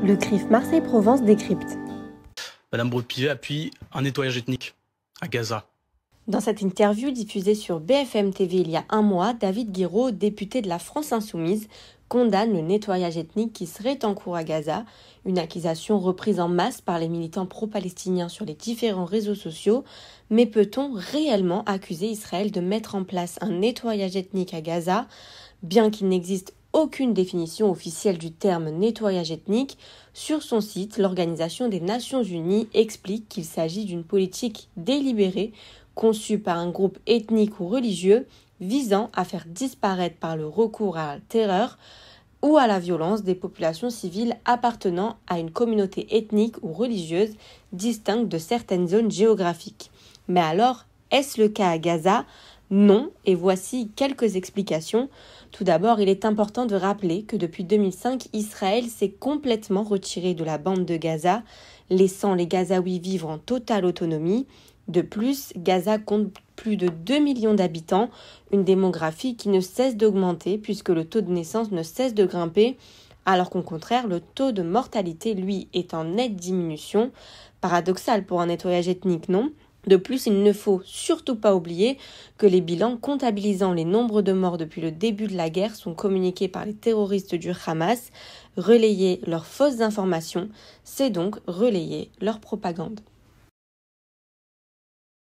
Le CRIF Marseille-Provence décrypte. Madame Brut-Pivet appuie un nettoyage ethnique à Gaza. Dans cette interview diffusée sur BFM TV il y a un mois, David Guiraud, député de la France Insoumise, condamne le nettoyage ethnique qui serait en cours à Gaza, une accusation reprise en masse par les militants pro-palestiniens sur les différents réseaux sociaux, mais peut-on réellement accuser Israël de mettre en place un nettoyage ethnique à Gaza Bien qu'il n'existe aucune définition officielle du terme nettoyage ethnique, sur son site, l'Organisation des Nations Unies explique qu'il s'agit d'une politique délibérée conçue par un groupe ethnique ou religieux visant à faire disparaître par le recours à la terreur ou à la violence des populations civiles appartenant à une communauté ethnique ou religieuse distincte de certaines zones géographiques. Mais alors, est-ce le cas à Gaza non, et voici quelques explications. Tout d'abord, il est important de rappeler que depuis 2005, Israël s'est complètement retiré de la bande de Gaza, laissant les Gazaouis vivre en totale autonomie. De plus, Gaza compte plus de 2 millions d'habitants, une démographie qui ne cesse d'augmenter puisque le taux de naissance ne cesse de grimper, alors qu'au contraire, le taux de mortalité, lui, est en nette diminution. Paradoxal pour un nettoyage ethnique, non de plus, il ne faut surtout pas oublier que les bilans comptabilisant les nombres de morts depuis le début de la guerre sont communiqués par les terroristes du Hamas. Relayer leurs fausses informations, c'est donc relayer leur propagande.